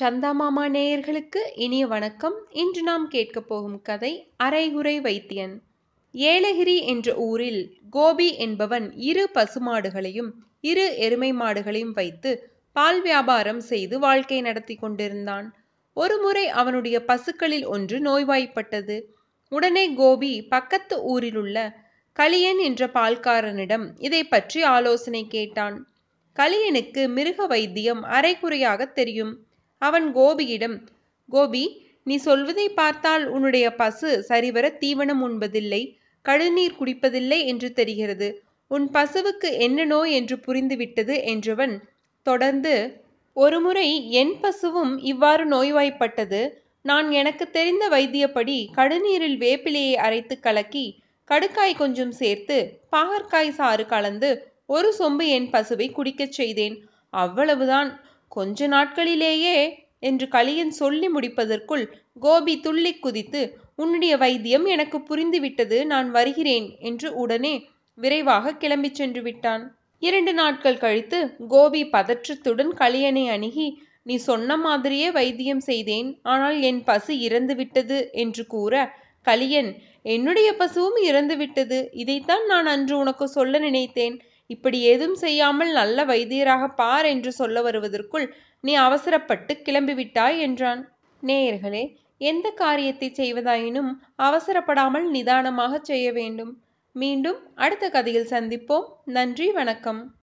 சந்தா மாமா நேயர்களுக்கு இனிய வணக்கம் இன்று நாம் கேட்கப் போகும் கதை அரைகுறை வைத்தியன் ஏலகிரி என்ற ஊரில் கோபி என்பவன் இரு பசுமாடுகளையும் இரு எருமை மாடுகளையும் வைத்து பால் வியாபாரம் செய்து வாழ்க்கை நடத்தி கொண்டிருந்தான் ஒருமுறை அவனுடைய பசுக்களில் ஒன்று நோய்வாய்ப்பட்டது உடனே கோபி பக்கத்து ஊரிலுள்ள கலியன் என்ற பால்காரனிடம் இதை பற்றி ஆலோசனை கேட்டான் கலியனுக்கு மிருக வைத்தியம் அரைகுறையாக தெரியும் அவன் கோபியிடம் கோபி நீ சொல்வதை பார்த்தால் உன்னுடைய பசு சரிவர தீவனம் உண்பதில்லை கழுநீர் குடிப்பதில்லை என்று தெரிகிறது உன் பசுவுக்கு என்ன நோய் என்று புரிந்துவிட்டது என்றவன் தொடர்ந்து ஒருமுறை என் பசுவும் இவ்வாறு நோய்வாய்ப்பட்டது நான் எனக்கு தெரிந்த வைத்தியப்படி கடுநீரில் வேப்பிலையை அரைத்து கலக்கி கடுக்காய் கொஞ்சம் சேர்த்து பாகற்காய் சாறு கலந்து ஒரு சொம்பு என் பசுவை குடிக்கச் செய்தேன் அவ்வளவுதான் கொஞ்ச நாட்களிலேயே என்று கலியன் சொல்லி முடிப்பதற்குள் கோபி துள்ளி குதித்து உன்னுடைய வைத்தியம் எனக்கு புரிந்துவிட்டது நான் வருகிறேன் என்று உடனே விரைவாக கிளம்பிச் சென்று விட்டான் இரண்டு நாட்கள் கழித்து கோபி பதற்றத்துடன் கலியனை அணுகி நீ சொன்ன மாதிரியே வைத்தியம் செய்தேன் ஆனால் என் பசு இறந்து விட்டது என்று கூற கலியன் என்னுடைய பசுவும் இறந்து விட்டது இதைத்தான் நான் அன்று உனக்கு சொல்ல நினைத்தேன் இப்படி ஏதும் செய்யாமல் நல்ல வைத்தியராக பார் என்று சொல்ல வருவதற்குள் நீ அவசரப்பட்டு கிளம்பிவிட்டாய் என்றான். நேயர்களே எந்த காரியத்தைச் செய்வதாயினும் அவசரப்படாமல் நிதானமாகச் செய்ய வேண்டும். மீண்டும் அடுத்த கதையில் சந்திப்போம். நன்றி வணக்கம்